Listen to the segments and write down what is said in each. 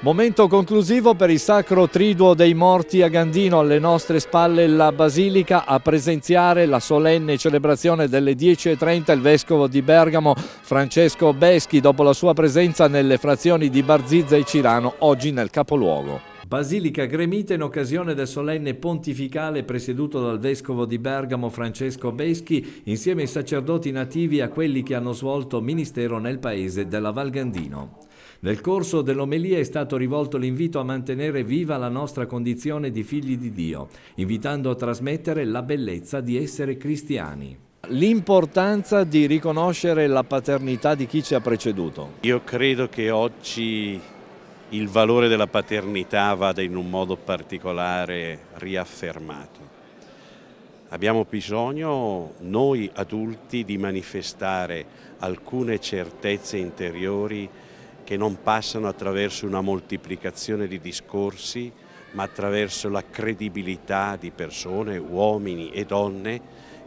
Momento conclusivo per il sacro triduo dei morti a Gandino, alle nostre spalle la Basilica a presenziare la solenne celebrazione delle 10.30 il vescovo di Bergamo Francesco Beschi dopo la sua presenza nelle frazioni di Barzizza e Cirano, oggi nel capoluogo. Basilica gremita in occasione del solenne pontificale presieduto dal vescovo di Bergamo Francesco Beschi insieme ai sacerdoti nativi e a quelli che hanno svolto ministero nel paese della Valgandino. Nel corso dell'omelia è stato rivolto l'invito a mantenere viva la nostra condizione di figli di Dio, invitando a trasmettere la bellezza di essere cristiani. L'importanza di riconoscere la paternità di chi ci ha preceduto. Io credo che oggi il valore della paternità vada in un modo particolare riaffermato. Abbiamo bisogno noi adulti di manifestare alcune certezze interiori che non passano attraverso una moltiplicazione di discorsi, ma attraverso la credibilità di persone, uomini e donne,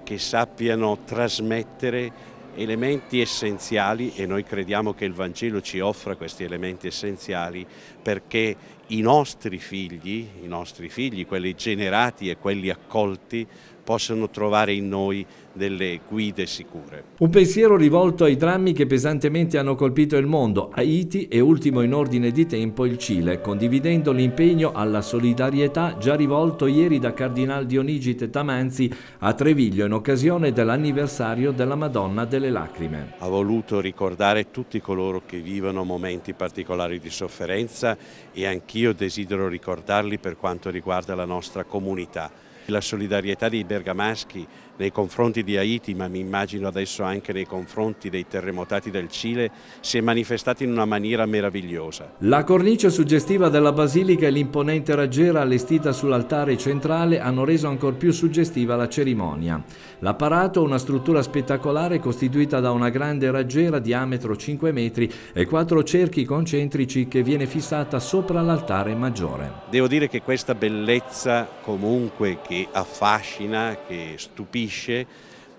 che sappiano trasmettere elementi essenziali e noi crediamo che il Vangelo ci offra questi elementi essenziali perché i nostri figli, i nostri figli, quelli generati e quelli accolti, possano trovare in noi delle guide sicure. Un pensiero rivolto ai drammi che pesantemente hanno colpito il mondo, Haiti e ultimo in ordine di tempo il Cile, condividendo l'impegno alla solidarietà già rivolto ieri da Cardinal Dionigi Tetamanzi a Treviglio in occasione dell'anniversario della Madonna delle Lacrime. Ha voluto ricordare tutti coloro che vivono momenti particolari di sofferenza e anch'io desidero ricordarli per quanto riguarda la nostra comunità. La solidarietà dei bergamaschi nei confronti di Haiti, ma mi immagino adesso anche nei confronti dei terremotati del Cile, si è manifestata in una maniera meravigliosa. La cornice suggestiva della basilica e l'imponente raggiera allestita sull'altare centrale hanno reso ancora più suggestiva la cerimonia. L'apparato, una struttura spettacolare costituita da una grande raggiera diametro 5 metri e quattro cerchi concentrici che viene fissata sopra l'altare maggiore. Devo dire che questa bellezza comunque che che affascina, che stupisce,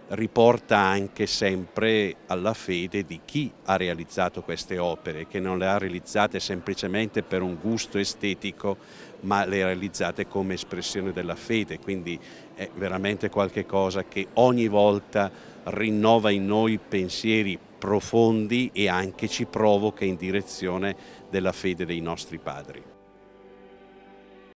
riporta anche sempre alla fede di chi ha realizzato queste opere, che non le ha realizzate semplicemente per un gusto estetico, ma le ha realizzate come espressione della fede, quindi è veramente qualcosa che ogni volta rinnova in noi pensieri profondi e anche ci provoca in direzione della fede dei nostri padri.